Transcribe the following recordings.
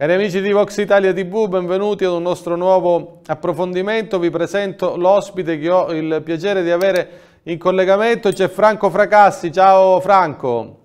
Cari amici di Vox Italia TV, benvenuti ad un nostro nuovo approfondimento. Vi presento l'ospite che ho il piacere di avere in collegamento, c'è Franco Fracassi. Ciao Franco.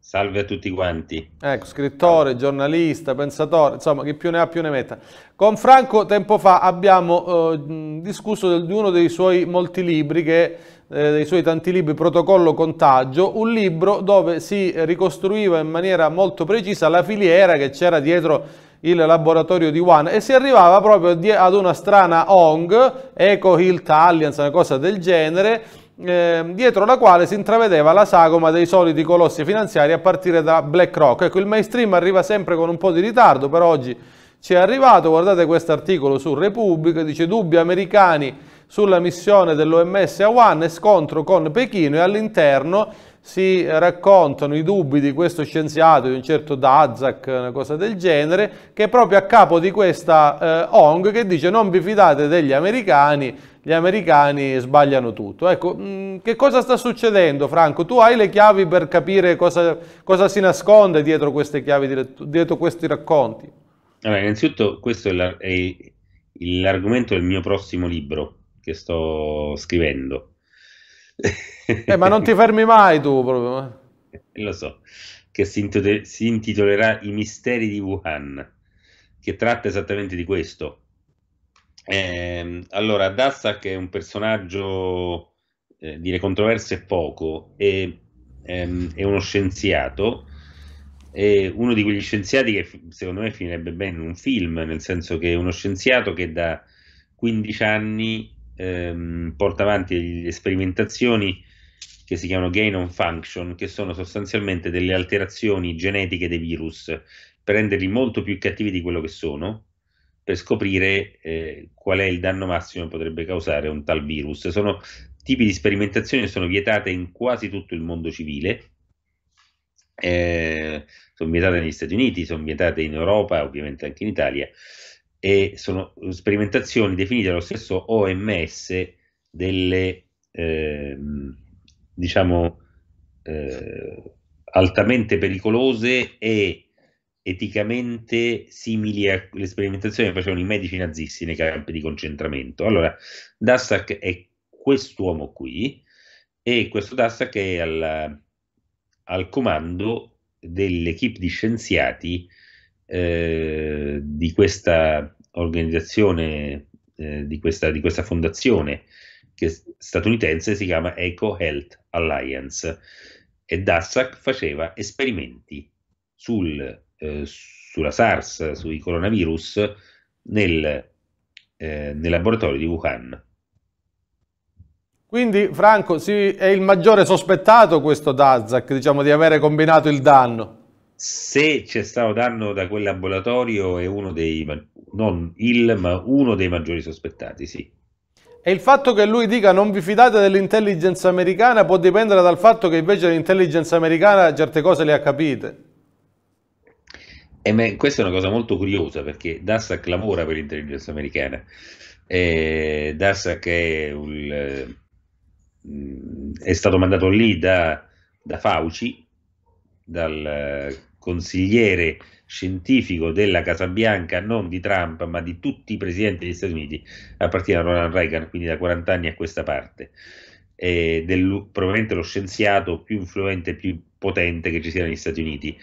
Salve a tutti quanti. Ecco, scrittore, giornalista, pensatore, insomma, chi più ne ha più ne metta. Con Franco tempo fa abbiamo eh, discusso di uno dei suoi molti libri che eh, dei suoi tanti libri Protocollo Contagio, un libro dove si ricostruiva in maniera molto precisa la filiera che c'era dietro il laboratorio di Wuhan e si arrivava proprio ad una strana ONG, Eco Hilt Alliance, una cosa del genere, eh, dietro la quale si intravedeva la sagoma dei soliti colossi finanziari a partire da BlackRock. Ecco, il mainstream arriva sempre con un po' di ritardo, però oggi ci è arrivato, guardate questo articolo su Repubblica, dice dubbi americani sulla missione dell'OMS a Wuhan e scontro con Pechino e all'interno si raccontano i dubbi di questo scienziato, di un certo Dazak, una cosa del genere, che è proprio a capo di questa eh, ONG che dice non vi fidate degli americani, gli americani sbagliano tutto. Ecco, mh, mm, che cosa sta succedendo Franco? Tu hai le chiavi per capire cosa, cosa si nasconde dietro queste chiavi, dietro questi racconti? Allora, innanzitutto questo è l'argomento del mio prossimo libro, che sto scrivendo. Eh, ma non ti fermi mai tu proprio. Eh. Eh, lo so, che si, intitol- si intitolerà I misteri di Wuhan, che tratta esattamente di questo. Eh, allora, Dassak è un personaggio, eh, dire controverso è poco, è, ehm, è, uno scienziato, è uno di quegli scienziati che secondo me finirebbe bene in un film, nel senso che è uno scienziato che da 15 anni ehm, porta avanti le sperimentazioni che si chiamano gain on function, che sono sostanzialmente delle alterazioni genetiche dei virus, per renderli molto più cattivi di quello che sono, per scoprire eh, qual è il danno massimo che potrebbe causare un tal virus. Sono tipi di sperimentazioni che sono vietate in quasi tutto il mondo civile, eh, sono vietate negli Stati Uniti, sono vietate in Europa, ovviamente anche in Italia, e sono sperimentazioni definite dallo stesso OMS delle eh, diciamo eh, altamente pericolose e eticamente simili alle sperimentazioni che facevano i medici nazisti nei campi di concentramento. Allora, Dastak è quest'uomo qui e questo Dastak è al, al comando dell'equipe di scienziati eh, di questa organizzazione, eh, di, questa, di, questa, fondazione statunitense si chiama Eco Health Alliance e Dassac faceva esperimenti sul, eh, sulla SARS, sui coronavirus nel, eh, nel laboratorio di Wuhan. Quindi Franco sì, è il maggiore sospettato questo Dazzac, diciamo di avere combinato il danno se c'è stato danno da quel laboratorio è uno dei, non il, ma uno dei maggiori sospettati, sì. E il fatto che lui dica non vi fidate dell'intelligence americana può dipendere dal fatto che invece l'intelligence americana certe cose le ha capite. E eh, me, questa è una cosa molto curiosa perché Dassac lavora per l'intelligence americana. Eh, Dassac è, mm, è, stato mandato lì da, da Fauci, dal consigliere scientifico della Casa Bianca, non di Trump, ma di tutti i presidenti degli Stati Uniti, a partire da Ronald Reagan, quindi da 40 anni a questa parte, eh, del, probabilmente lo scienziato più influente, e più potente che ci sia negli Stati Uniti,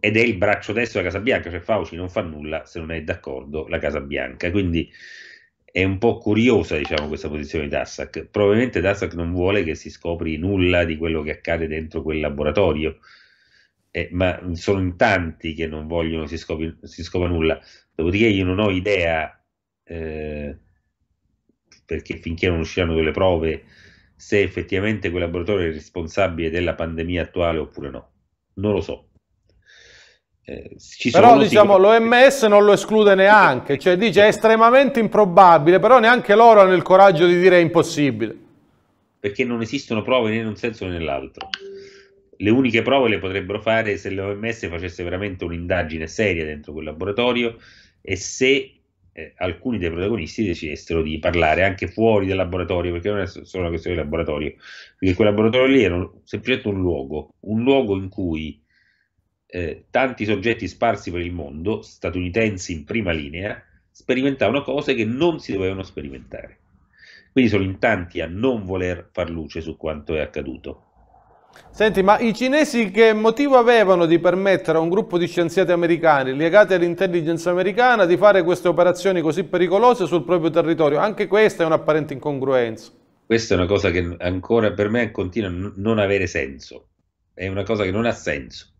ed è il braccio destro della Casa Bianca, cioè Fauci non fa nulla se non è d'accordo la Casa Bianca, quindi è un po' curiosa diciamo, questa posizione di Dassac, probabilmente Dassac non vuole che si scopri nulla di quello che accade dentro quel laboratorio, eh, ma sono in tanti che non vogliono si, scopri, si scopa nulla. Dopodiché io non ho idea, eh, perché finché non usciranno delle prove, se effettivamente quel laboratorio è responsabile della pandemia attuale oppure no. Non lo so. Eh, però diciamo l'OMS non lo esclude neanche, cioè dice è estremamente improbabile, però neanche loro hanno il coraggio di dire è impossibile. Perché non esistono prove né in un senso né nell'altro le uniche prove le potrebbero fare se l'OMS facesse veramente un'indagine seria dentro quel laboratorio e se eh, alcuni dei protagonisti decidessero di parlare anche fuori del laboratorio, perché non è solo una questione di laboratorio, perché quel laboratorio lì era semplicemente un luogo, un luogo in cui eh, tanti soggetti sparsi per il mondo, statunitensi in prima linea, sperimentavano cose che non si dovevano sperimentare. Quindi sono in tanti a non voler far luce su quanto è accaduto Senti, ma i cinesi che motivo avevano di permettere a un gruppo di scienziati americani legati all'intelligence americana di fare queste operazioni così pericolose sul proprio territorio? Anche questa è un'apparente incongruenza. Questa è una cosa che ancora per me continua a non avere senso. È una cosa che non ha senso.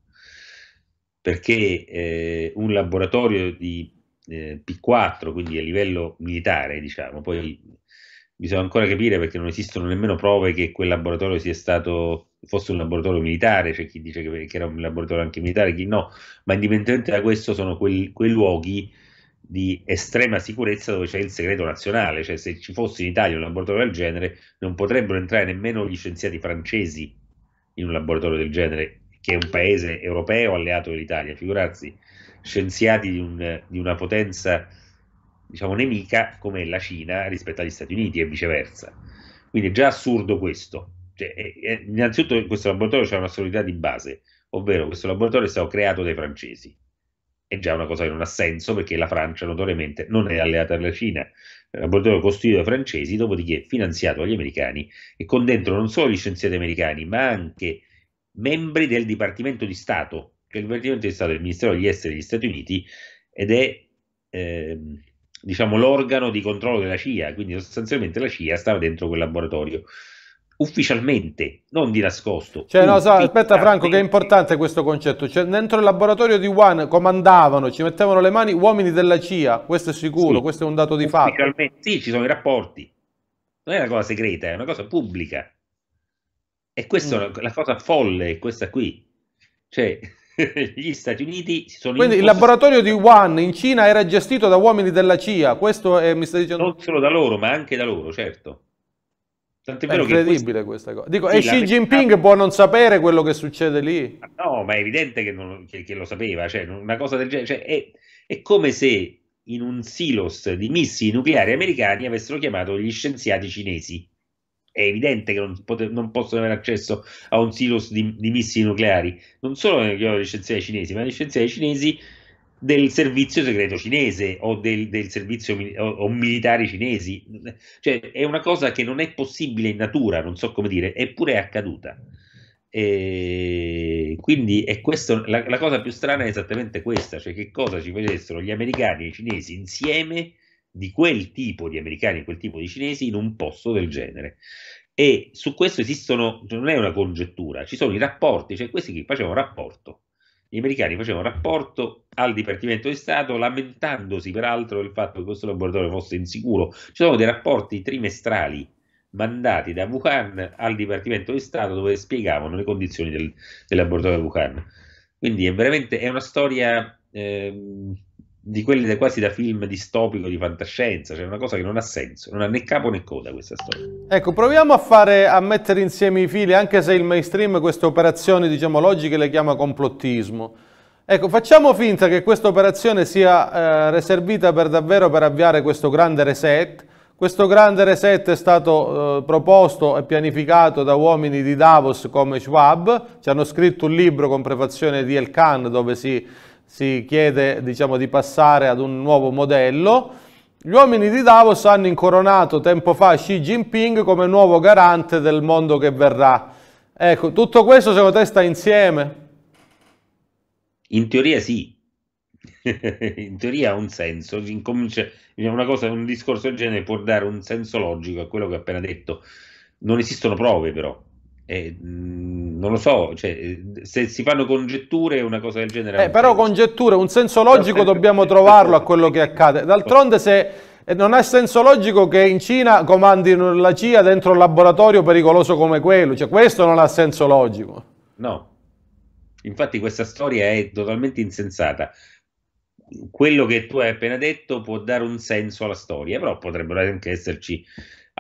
Perché eh, un laboratorio di eh, P4, quindi a livello militare, diciamo, poi bisogna ancora capire perché non esistono nemmeno prove che quel laboratorio sia stato, fosse un laboratorio militare, c'è cioè chi dice che, che, era un laboratorio anche militare, chi no, ma indipendentemente da questo sono quei, quei luoghi di estrema sicurezza dove c'è il segreto nazionale, cioè se ci fosse in Italia un laboratorio del genere non potrebbero entrare nemmeno gli scienziati francesi in un laboratorio del genere, che è un paese europeo alleato dell'Italia, figurarsi, scienziati di, un, di una potenza diciamo, nemica come la Cina rispetto agli Stati Uniti e viceversa. Quindi è già assurdo questo. Cioè, eh, innanzitutto in questo laboratorio c'è una un'assurdità di base, ovvero questo laboratorio è stato creato dai francesi. È già una cosa che non ha senso perché la Francia notoriamente non è alleata alla Cina. Il laboratorio costruito dai francesi, dopodiché finanziato dagli americani e con dentro non solo gli scienziati americani, ma anche membri del Dipartimento di Stato, che è cioè, il Dipartimento di Stato del Ministero degli Esteri degli Stati Uniti ed è eh, diciamo, l'organo di controllo della CIA, quindi sostanzialmente la CIA stava dentro quel laboratorio ufficialmente, non di nascosto. Cioè, no, sa, aspetta Franco, che è importante questo concetto. Cioè, dentro il laboratorio di Wuhan comandavano, ci mettevano le mani uomini della CIA, questo è sicuro, sì, questo è un dato di fatto. Sì, ci sono i rapporti. Non è una cosa segreta, è una cosa pubblica. E questa mm. è la cosa folle, questa qui. Cioè, gli Stati Uniti si sono... Quindi il laboratorio di Wuhan in Cina era gestito da uomini della CIA, questo è, mi sta dicendo... Non solo da loro, ma anche da loro, certo. Tant'è vero è incredibile questa... questa cosa. Dico, sì, e Xi Jinping realtà... può non sapere quello che succede lì? No, ma è evidente che, non, che, che lo sapeva, cioè una cosa del genere... Cioè, è, è come se in un silos di missili nucleari americani avessero chiamato gli scienziati cinesi è evidente che non, pot- non, possono avere accesso a un silos di, di missili nucleari, non solo gli scienziati cinesi, ma gli scienziati cinesi del servizio segreto cinese o del, del servizio o, o militari cinesi. Cioè, è una cosa che non è possibile in natura, non so come dire, eppure è accaduta. E quindi è questo, la, la cosa più strana è esattamente questa, cioè che cosa ci vedessero gli americani e i cinesi insieme di quel tipo di americani, quel tipo di cinesi in un posto del genere. E su questo esistono, non è una congettura, ci sono i rapporti, cioè questi che facevano rapporto. Gli americani facevano rapporto al Dipartimento di Stato lamentandosi peraltro del fatto che questo laboratorio fosse insicuro. Ci sono dei rapporti trimestrali mandati da Wuhan al Dipartimento di Stato dove spiegavano le condizioni del, del laboratorio di Wuhan. Quindi è veramente è una storia... Ehm, di quelli da quasi da film distopico di fantascienza, cioè una cosa che non ha senso, non ha né capo né coda questa storia. Ecco, proviamo a, fare, a mettere insieme i fili, anche se il mainstream queste operazioni, diciamo, logiche le chiama complottismo. Ecco, facciamo finta che questa operazione sia eh, riservita per davvero per avviare questo grande reset. Questo grande reset è stato eh, proposto e pianificato da uomini di Davos come Schwab, ci hanno scritto un libro con prefazione di El Khan dove si si chiede diciamo, di passare ad un nuovo modello. Gli uomini di Davos hanno incoronato tempo fa Xi Jinping come nuovo garante del mondo che verrà. Ecco, tutto questo secondo te sta insieme? In teoria sì, in teoria ha un senso, diciamo, una cosa, un discorso del genere può dare un senso logico a quello che ho appena detto. Non esistono prove però, eh, non lo so, cioè, se si fanno congetture una cosa del genere... Eh, però congetture, un senso logico dobbiamo trovarlo a quello che accade. D'altronde se eh, non ha senso logico che in Cina comandino la CIA dentro un laboratorio pericoloso come quello, cioè questo non ha senso logico. No, infatti questa storia è totalmente insensata. Quello che tu hai appena detto può dare un senso alla storia, però potrebbero anche esserci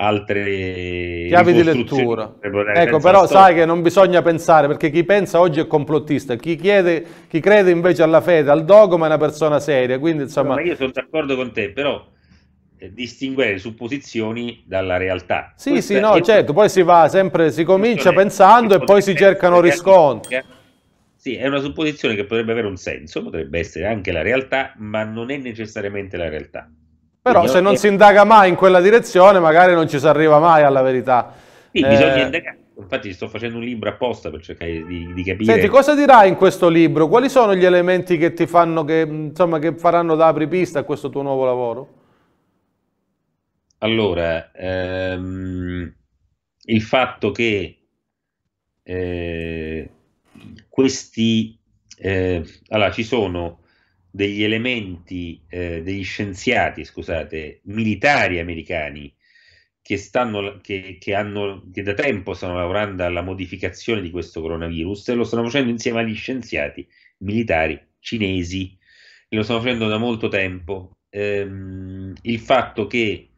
altre chiavi di lettura. Ecco, però sai che non bisogna pensare perché chi pensa oggi è complottista, chi, chiede, chi crede invece alla fede, al dogma è una persona seria. Quindi, insomma... No, io sono d'accordo con te, però eh, distinguere supposizioni dalla realtà. Sì, Questa sì, no, è... certo, poi si va sempre, si comincia pensando e poi si cercano riscontri. Sì, è una supposizione che potrebbe avere un senso, potrebbe essere anche la realtà, ma non è necessariamente la realtà. Però se non si indaga mai in quella direzione, magari non ci si arriva mai alla verità. Sì, eh... bisogna indagare. Infatti sto facendo un libro apposta per cercare di, di, capire. Senti, cosa dirai in questo libro? Quali sono gli elementi che ti fanno, che, insomma, che faranno da apripista a questo tuo nuovo lavoro? Allora, ehm, il fatto che eh, questi... Eh, allora, ci sono degli elementi, eh, degli scienziati, scusate, militari americani che, stanno, che, che, hanno, che da tempo stanno lavorando alla modificazione di questo coronavirus e lo stanno facendo insieme agli scienziati militari cinesi e lo stanno facendo da molto tempo. Ehm, il fatto che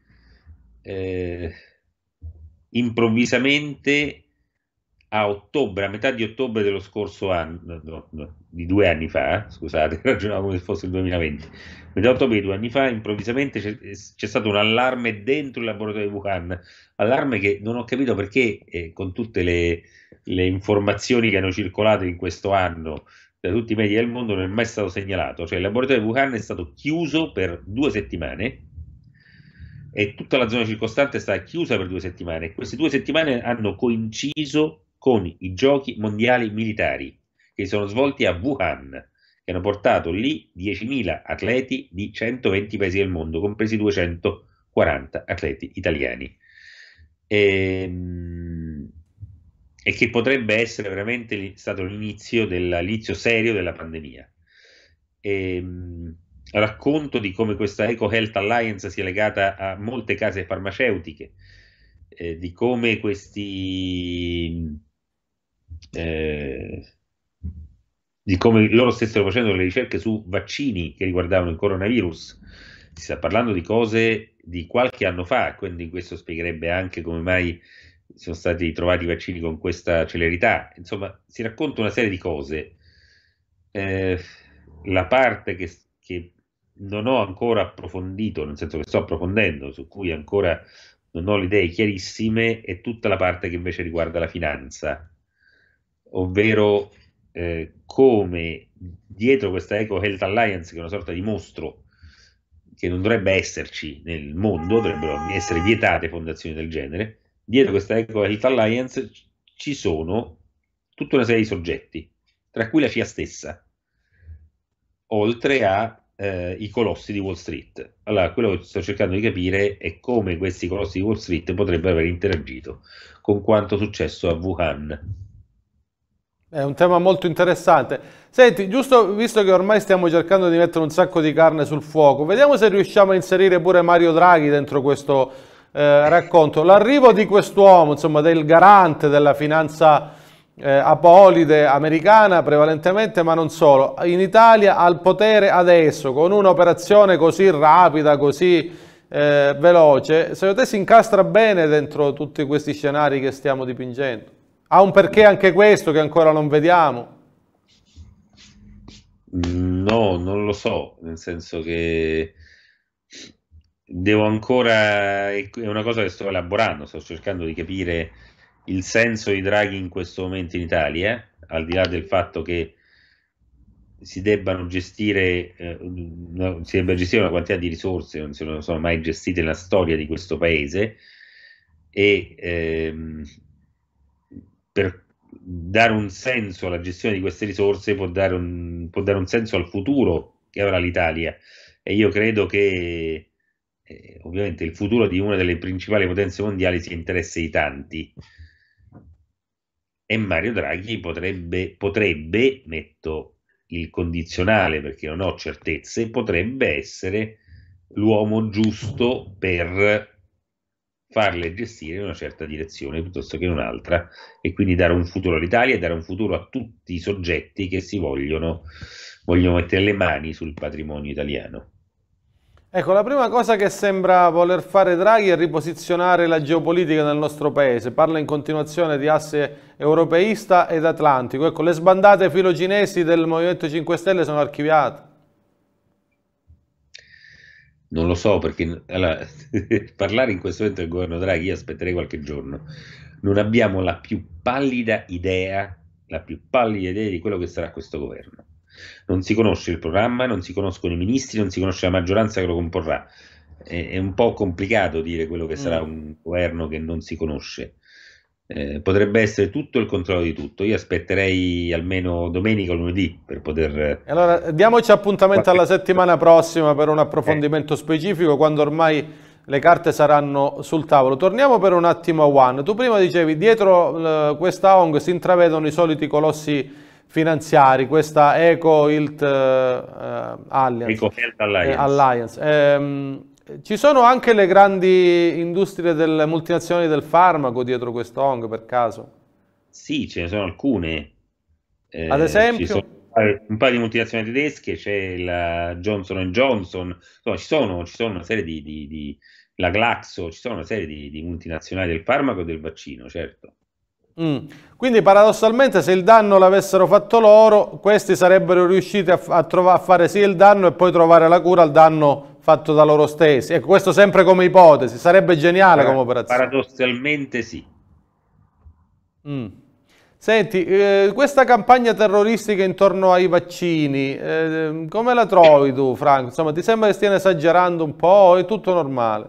eh, improvvisamente a ottobre, a metà di ottobre dello scorso anno, no, no, di due anni fa, eh, scusate, ragionavo come se fosse il 2020, metà ottobre di due anni fa improvvisamente c'è, c'è stato un allarme dentro il laboratorio di Wuhan, allarme che non ho capito perché eh, con tutte le, le, informazioni che hanno circolato in questo anno da tutti i media del mondo non è mai stato segnalato, cioè il laboratorio di Wuhan è stato chiuso per due settimane e tutta la zona circostante è stata chiusa per due settimane. Queste due settimane hanno coinciso con i giochi mondiali militari che si sono svolti a Wuhan, che hanno portato lì 10.000 atleti di 120 paesi del mondo, compresi 240 atleti italiani. E, ehm, e che potrebbe essere veramente stato l'inizio, dell'inizio serio della pandemia. E, ehm, racconto di come questa Eco Health Alliance sia legata a molte case farmaceutiche, eh, di come questi eh, di come loro stessero facendo le ricerche su vaccini che riguardavano il coronavirus. Si sta parlando di cose di qualche anno fa, quindi questo spiegherebbe anche come mai sono stati trovati i vaccini con questa celerità. Insomma, si racconta una serie di cose. Eh, la parte che, che non ho ancora approfondito, nel senso che sto approfondendo, su cui ancora non ho le idee chiarissime, è tutta la parte che invece riguarda la finanza ovvero eh, come dietro questa Eco Health Alliance, che è una sorta di mostro che non dovrebbe esserci nel mondo, dovrebbero essere vietate fondazioni del genere, dietro questa Eco Health Alliance ci sono tutta una serie di soggetti, tra cui la CIA stessa, oltre a eh, i colossi di Wall Street. Allora, quello che sto cercando di capire è come questi colossi di Wall Street potrebbero aver interagito con quanto successo a Wuhan. È un tema molto interessante. Senti, giusto visto che ormai stiamo cercando di mettere un sacco di carne sul fuoco, vediamo se riusciamo a inserire pure Mario Draghi dentro questo eh, racconto. L'arrivo di quest'uomo, insomma, del garante della finanza eh, apolide americana prevalentemente, ma non solo, in Italia al potere adesso, con un'operazione così rapida, così eh, veloce, secondo te si incastra bene dentro tutti questi scenari che stiamo dipingendo? Ha un perché anche questo che ancora non vediamo? No, non lo so, nel senso che devo ancora, è una cosa che sto elaborando, sto cercando di capire il senso di Draghi in questo momento in Italia, eh, al di là del fatto che si debbano gestire, eh, si debba gestire una quantità di risorse che non sono, sono mai gestite nella storia di questo paese e ehm, per dare un senso alla gestione di queste risorse, può dare un, può dare un senso al futuro che avrà l'Italia. E io credo che eh, ovviamente il futuro di una delle principali potenze mondiali sia interesse di tanti. E Mario Draghi potrebbe, potrebbe, metto il condizionale perché non ho certezze, potrebbe essere l'uomo giusto per farle gestire in una certa direzione piuttosto che in un'altra e quindi dare un futuro all'Italia e dare un futuro a tutti i soggetti che si vogliono, vogliono mettere le mani sul patrimonio italiano. Ecco, la prima cosa che sembra voler fare Draghi è riposizionare la geopolitica nel nostro paese. Parla in continuazione di asse europeista ed atlantico. Ecco, le sbandate filoginesi del Movimento 5 Stelle sono archiviate. Non lo so perché allora, parlare in questo momento del governo Draghi io aspetterei qualche giorno. Non abbiamo la più pallida idea, la più pallida idea di quello che sarà questo governo. Non si conosce il programma, non si conoscono i ministri, non si conosce la maggioranza che lo comporrà. È, è un po' complicato dire quello che mm. sarà un governo che non si conosce eh, potrebbe essere tutto il controllo di tutto. Io aspetterei almeno domenica o lunedì per poter. Allora diamoci appuntamento alla settimana prossima per un approfondimento eh. specifico quando ormai le carte saranno sul tavolo. Torniamo per un attimo a One. Tu prima dicevi dietro eh, questa ONG si intravedono i soliti colossi finanziari, questa Eco Hilt eh, eh, Alliance. Eco Health eh, Alliance. Alliance. Ehm, ci sono anche le grandi industrie delle multinazionali del farmaco dietro quest'ong per caso? Sì, ce ne sono alcune. Eh, Ad esempio? Un paio, un paio, di multinazionali tedesche, c'è la eh, Johnson Johnson, Insomma, ci, sono, ci, sono, una serie di, di, di, la Glaxo, ci sono una serie di, di multinazionali del farmaco e del vaccino, certo. Mm. Quindi paradossalmente se il danno l'avessero fatto loro, questi sarebbero riusciti a, a, a fare sì il danno e poi trovare la cura al danno fatto da loro stessi. Ecco, questo sempre come ipotesi, sarebbe geniale Par- come operazione. Paradossalmente sì. Mm. Senti, eh, questa campagna terroristica intorno ai vaccini, eh, come la trovi tu, Franco? Insomma, ti sembra che stiano esagerando un po' o è tutto normale?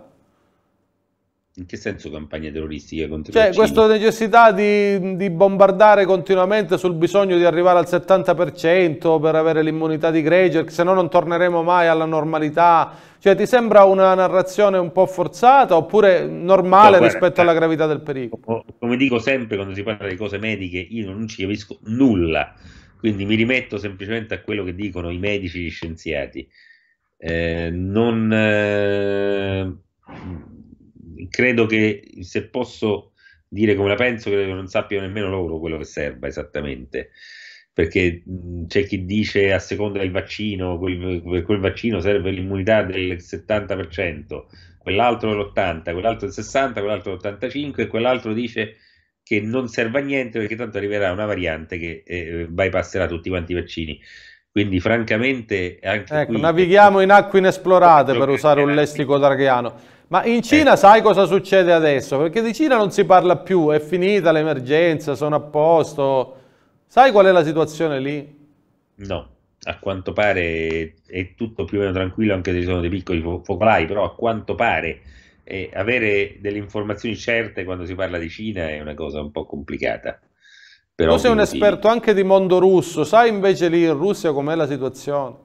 In che senso campagne terroristiche contro Cioè, questa necessità di, di, bombardare continuamente sul bisogno di arrivare al 70% per avere l'immunità di gregge, se no non torneremo mai alla normalità. Cioè, ti sembra una narrazione un po' forzata oppure normale no, guarda, rispetto cioè, alla gravità del pericolo? Come dico sempre quando si parla di cose mediche, io non ci capisco nulla, quindi mi rimetto semplicemente a quello che dicono i medici e gli scienziati. Eh, non... Eh, credo che se posso dire come la penso, credo che non sappiano nemmeno loro quello che serva esattamente. Perché mh, c'è chi dice a seconda del vaccino, quel, quel vaccino serve l'immunità del 70%, quell'altro dell'80%, quell'altro del 60%, quell'altro dell'85% e quell'altro dice che non serve a niente perché tanto arriverà una variante che eh, bypasserà tutti quanti i vaccini. Quindi, francamente, anche ecco, qui... navighiamo in acque inesplorate per usare un lessico darghiano. Ma in Cina ecco. sai cosa succede adesso? Perché di Cina non si parla più, è finita l'emergenza, sono a posto. Sai qual è la situazione lì? No, a quanto pare è tutto più o meno tranquillo, anche se ci sono dei piccoli fo- focolai, però a quanto pare eh, avere delle informazioni certe quando si parla di Cina è una cosa un po' complicata. Tu sei un motivi. esperto anche di mondo russo, sai invece lì in Russia com'è la situazione?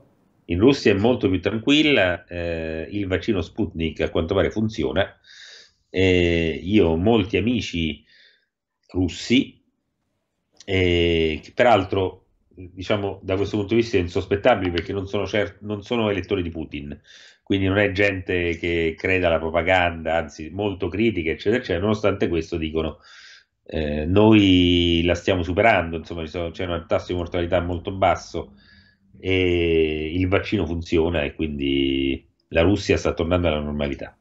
In Russia è molto più tranquilla, eh, il vaccino Sputnik a quanto pare funziona. Eh, io ho molti amici russi, eh, che peraltro diciamo da questo punto di vista insospettabili perché non sono, cer- non sono elettori di Putin, quindi non è gente che creda alla propaganda, anzi molto critica, eccetera, eccetera. Nonostante questo dicono eh, noi la stiamo superando, insomma c'è un tasso di mortalità molto basso e il vaccino funziona e quindi la Russia sta tornando alla normalità.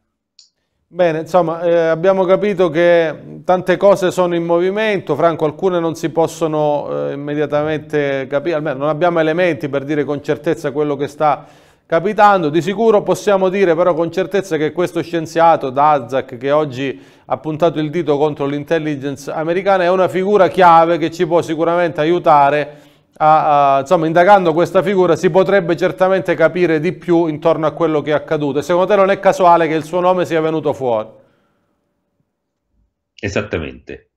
Bene, insomma, eh, abbiamo capito che tante cose sono in movimento, Franco, alcune non si possono eh, immediatamente capire, almeno non abbiamo elementi per dire con certezza quello che sta capitando. Di sicuro possiamo dire però con certezza che questo scienziato, Dazak, che oggi ha puntato il dito contro l'intelligence americana, è una figura chiave che ci può sicuramente aiutare a, ah, a, ah, insomma, indagando questa figura si potrebbe certamente capire di più intorno a quello che è accaduto. E secondo te non è casuale che il suo nome sia venuto fuori? Esattamente.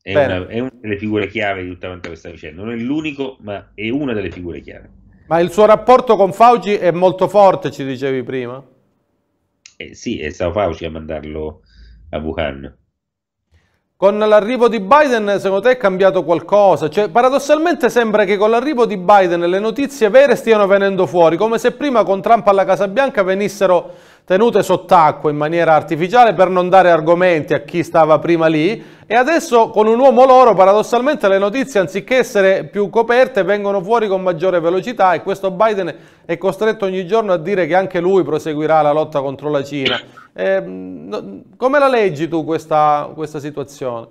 È una, è una, delle figure chiave di tutta questa vicenda. Non è l'unico, ma è una delle figure chiave. Ma il suo rapporto con Fauci è molto forte, ci dicevi prima? Eh, sì, è stato Fauci a mandarlo a Wuhan. Con l'arrivo di Biden, secondo te è cambiato qualcosa? Cioè, paradossalmente sembra che con l'arrivo di Biden le notizie vere stiano venendo fuori, come se prima con Trump alla Casa Bianca venissero tenute sott'acqua in maniera artificiale per non dare argomenti a chi stava prima lì e adesso con un uomo loro paradossalmente le notizie anziché essere più coperte vengono fuori con maggiore velocità e questo Biden è costretto ogni giorno a dire che anche lui proseguirà la lotta contro la Cina. Eh, come la leggi tu questa, questa situazione?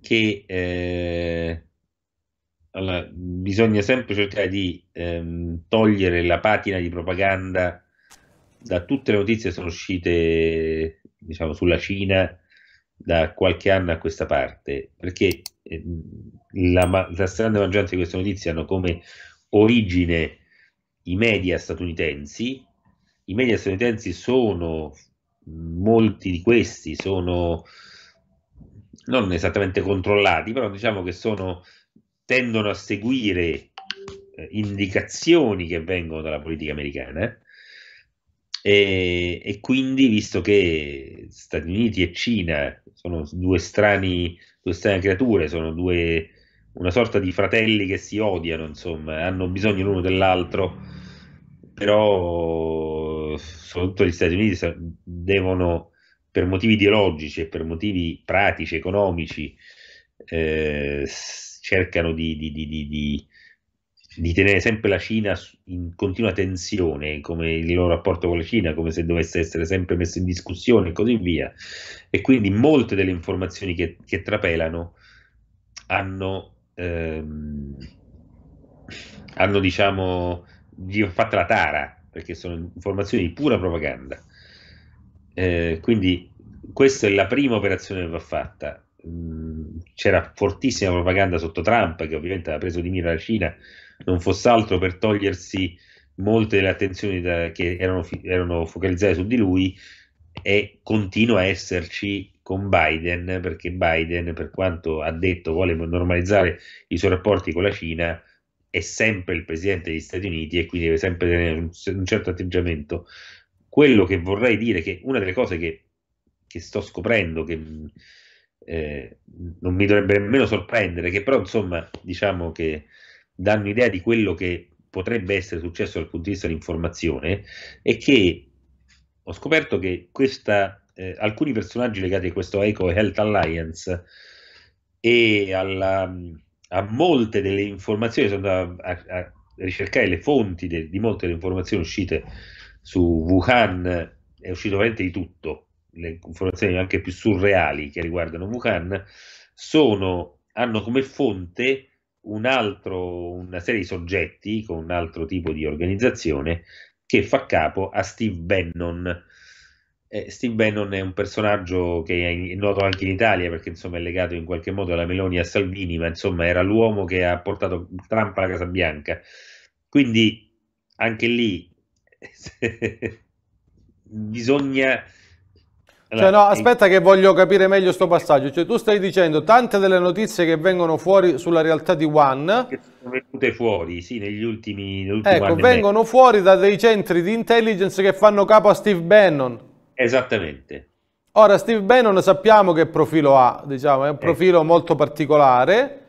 Che eh allora, bisogna sempre cercare cioè, di ehm, togliere la patina di propaganda da tutte le notizie che sono uscite diciamo, sulla Cina da qualche anno a questa parte, perché ehm, la, la, strana maggioranza di queste notizie hanno come origine i media statunitensi. I media statunitensi sono, molti di questi sono non esattamente controllati, però diciamo che sono tendono a seguire eh, indicazioni che vengono dalla politica americana eh, e, e, quindi visto che Stati Uniti e Cina sono due strani due strane creature, sono due una sorta di fratelli che si odiano, insomma, hanno bisogno l'uno dell'altro, però soprattutto gli Stati Uniti devono per motivi ideologici e per motivi pratici, economici eh, cercano di, di, di, di, tenere sempre la Cina in continua tensione, come il loro rapporto con la Cina, come se dovesse essere sempre messo in discussione e così via. E quindi molte delle informazioni che, che trapelano hanno, ehm, hanno diciamo, fatto la tara, perché sono informazioni di pura propaganda. Eh, quindi questa è la prima operazione che va fatta. Mm, c'era fortissima propaganda sotto Trump, che ovviamente aveva preso di mira la Cina, non fosse altro per togliersi molte delle attenzioni da, che erano, erano, focalizzate su di lui, e continua a esserci con Biden, perché Biden, per quanto ha detto, vuole normalizzare i suoi rapporti con la Cina, è sempre il presidente degli Stati Uniti e quindi deve sempre tenere un, un certo atteggiamento. Quello che vorrei dire, che una delle cose che, che sto scoprendo, che eh, non mi dovrebbe nemmeno sorprendere, che però insomma diciamo che danno idea di quello che potrebbe essere successo dal punto di vista dell'informazione, è che ho scoperto che questa, eh, alcuni personaggi legati a questo Eco Health Alliance e alla, a molte delle informazioni, sono andato a, a ricercare le fonti de, di molte delle informazioni uscite su Wuhan, è uscito veramente di tutto, le informazioni anche più surreali che riguardano Wuhan, sono, hanno come fonte un altro, una serie di soggetti con un altro tipo di organizzazione che fa capo a Steve Bannon. Eh, Steve Bannon è un personaggio che è noto anche in Italia perché insomma è legato in qualche modo alla Meloni a Salvini, ma insomma era l'uomo che ha portato Trump alla Casa Bianca. Quindi anche lì bisogna cioè, eh, no, aspetta che voglio capire meglio questo passaggio. Cioè, tu stai dicendo tante delle notizie che vengono fuori sulla realtà di One... Che sono venute fuori, sì, negli ultimi... Ecco, vengono fuori da dei centri di intelligence che fanno capo a Steve Bannon. Esattamente. Ora, Steve Bannon sappiamo che profilo ha, diciamo, è un eh. profilo eh. molto particolare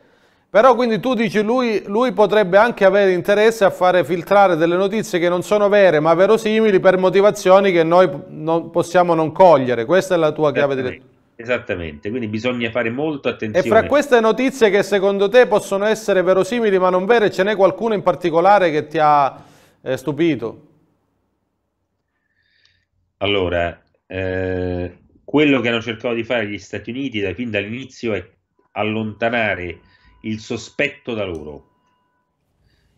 però quindi tu dici lui, lui potrebbe anche avere interesse a fare filtrare delle notizie che non sono vere ma verosimili per motivazioni che noi non possiamo non cogliere. Questa è la tua chiave di lettura. Esattamente, quindi bisogna fare molto attenzione. E fra queste notizie che secondo te possono essere verosimili ma non vere, ce n'è qualcuna in particolare che ti ha eh, stupito? Allora, eh, quello che hanno cercato di fare gli Stati Uniti da, fin dall'inizio è allontanare il sospetto da loro,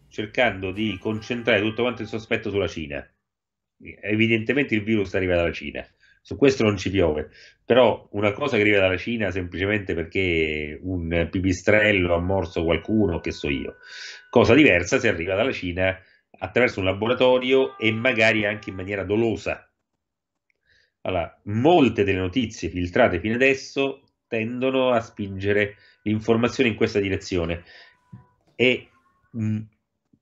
cercando di concentrare tutto quanto il sospetto sulla Cina. Evidentemente il virus arriva dalla Cina, su questo non ci piove, però una cosa che arriva dalla Cina semplicemente perché un pipistrello ha morso qualcuno, che so io, cosa diversa se arriva dalla Cina attraverso un laboratorio e magari anche in maniera dolosa. Allora, molte delle notizie filtrate fino adesso tendono a spingere informazioni in questa direzione. E mh,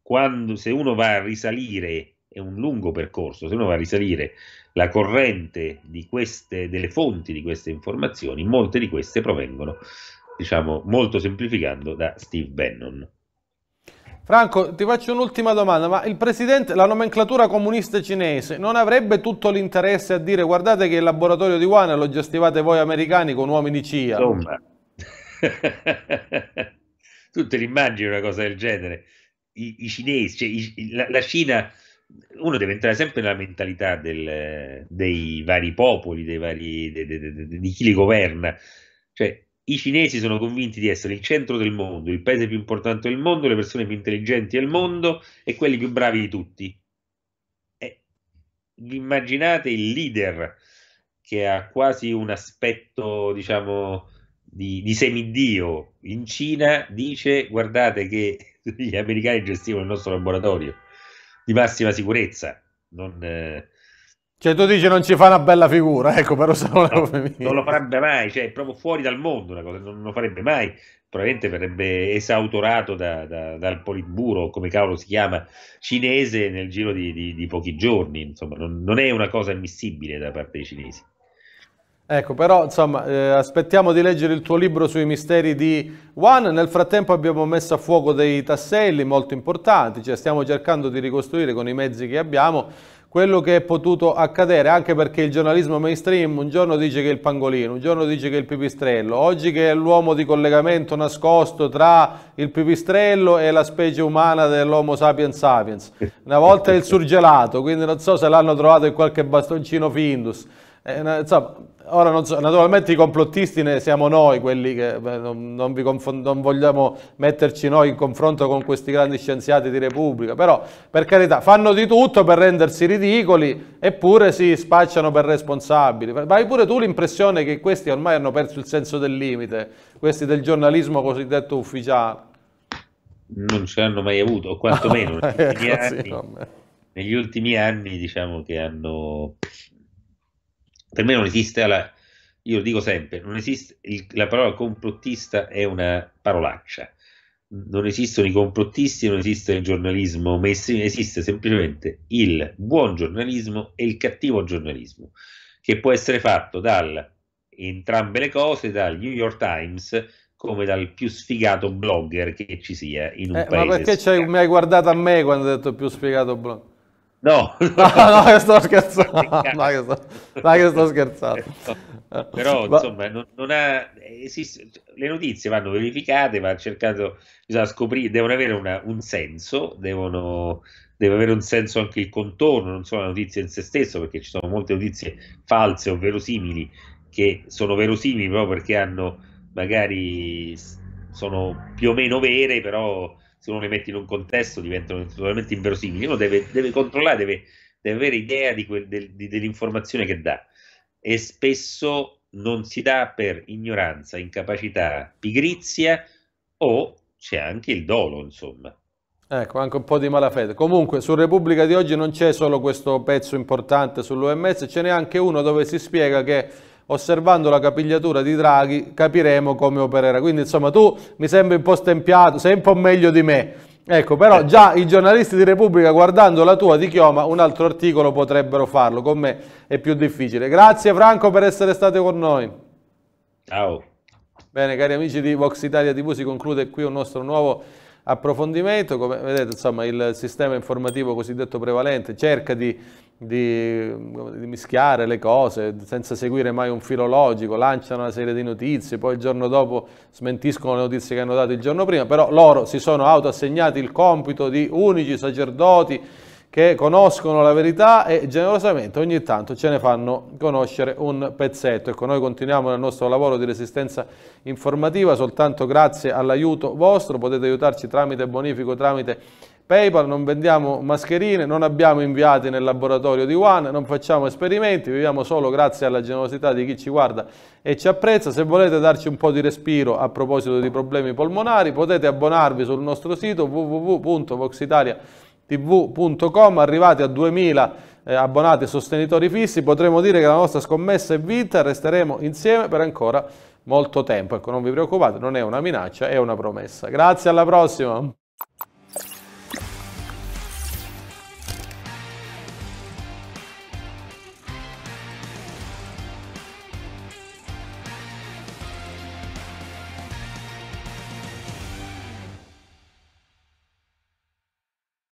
quando, se uno va a risalire, è un lungo percorso, se uno va a risalire la corrente di queste, delle fonti di queste informazioni, molte di queste provengono, diciamo, molto semplificando, da Steve Bannon. Franco, ti faccio un'ultima domanda, ma il presidente, la nomenclatura comunista cinese non avrebbe tutto l'interesse a dire guardate che il laboratorio di Wuhan lo gestivate voi americani con uomini CIA? Insomma, tu te l'immagini una cosa del genere? I, i cinesi, cioè i, la, la, Cina, uno deve entrare sempre nella mentalità del, dei vari popoli, dei vari, de, de, de, di chi li governa. Cioè, i cinesi sono convinti di essere il centro del mondo, il paese più importante del mondo, le persone più intelligenti del mondo e quelli più bravi di tutti. vi immaginate il leader che ha quasi un aspetto, diciamo, di, di semidio in Cina dice guardate che gli americani gestivano il nostro laboratorio di massima sicurezza. Non, eh... Cioè tu dici non ci fa una bella figura, ecco, però se non, non lo farebbe mai, cioè è proprio fuori dal mondo una cosa, non lo farebbe mai, probabilmente verrebbe esautorato da, da, dal politburo, come cavolo si chiama, cinese nel giro di, di, di pochi giorni, insomma, non, non è una cosa ammissibile da parte dei cinesi. Ecco, però insomma, eh, aspettiamo di leggere il tuo libro sui misteri di One. Nel frattempo abbiamo messo a fuoco dei tasselli molto importanti, cioè stiamo cercando di ricostruire con i mezzi che abbiamo quello che è potuto accadere, anche perché il giornalismo mainstream un giorno dice che è il pangolino, un giorno dice che è il pipistrello, oggi che è l'uomo di collegamento nascosto tra il pipistrello e la specie umana dell'Homo sapiens sapiens, una volta è il surgelato, quindi non so se l'hanno trovato in qualche bastoncino Findus eh, eh, insomma, ora so, naturalmente i complottisti ne siamo noi, quelli che beh, non, non, non, vogliamo metterci noi in confronto con questi grandi scienziati di Repubblica, però per carità fanno di tutto per rendersi ridicoli eppure si spacciano per responsabili. Ma hai pure tu l'impressione che questi ormai hanno perso il senso del limite, questi del giornalismo cosiddetto ufficiale? Non ce l'hanno mai avuto, o quantomeno negli, ultimi anni, negli ultimi anni diciamo che hanno per me non esiste, alla, io lo dico sempre, non esiste, il, la parola complottista è una parolaccia, non esistono i complottisti, non esiste il giornalismo mainstream, esiste semplicemente il buon giornalismo e il cattivo giornalismo, che può essere fatto da entrambe le cose, dal New York Times come dal più sfigato blogger che ci sia in un eh, paese. Ma perché mi hai guardato a me quando hai detto più sfigato blogger? No, no, no, no sto scherzando. No, che sto, no, che sto scherzando. No, ecco. però insomma, non, non ha, esiste, le notizie vanno verificate, va cercato, bisogna scoprire, devono avere una, un senso, devono, deve avere un senso anche il contorno, non solo la notizia in se stesso, perché ci sono molte notizie false o verosimili che sono verosimili proprio perché hanno magari sono più o meno vere, però se uno le mette in un contesto diventano totalmente inverosimili, uno deve, deve controllare, deve, deve, avere idea di quel, del, di, dell'informazione che dà e spesso non si dà per ignoranza, incapacità, pigrizia o c'è anche il dolo, insomma. Ecco, anche un po' di malafede. Comunque, su Repubblica di oggi non c'è solo questo pezzo importante sull'OMS, ce n'è anche uno dove si spiega che osservando la capigliatura di Draghi capiremo come opererà. Quindi insomma tu mi sembri un po' stempiato, sei un po' meglio di me. Ecco, però eh. già i giornalisti di Repubblica guardando la tua di Chioma un altro articolo potrebbero farlo, con me è più difficile. Grazie Franco per essere stato con noi. Ciao. Bene, cari amici di Vox Italia TV, si conclude qui un nostro nuovo approfondimento. Come vedete, insomma, il sistema informativo cosiddetto prevalente cerca di, di, di, mischiare le cose senza seguire mai un filologico, lanciano una serie di notizie, poi il giorno dopo smentiscono le notizie che hanno dato il giorno prima, però loro si sono autoassegnati il compito di unici sacerdoti che conoscono la verità e generosamente ogni tanto ce ne fanno conoscere un pezzetto. Ecco, noi continuiamo nel nostro lavoro di resistenza informativa soltanto grazie all'aiuto vostro, potete aiutarci tramite bonifico, tramite PayPal, non vendiamo mascherine, non abbiamo inviati nel laboratorio di One, non facciamo esperimenti, viviamo solo grazie alla generosità di chi ci guarda e ci apprezza. Se volete darci un po' di respiro a proposito di problemi polmonari, potete abbonarvi sul nostro sito www.voxitalia.com tv.com arrivati a 2000 eh, abbonati e sostenitori fissi potremo dire che la nostra scommessa è vinta resteremo insieme per ancora molto tempo ecco non vi preoccupate non è una minaccia è una promessa grazie alla prossima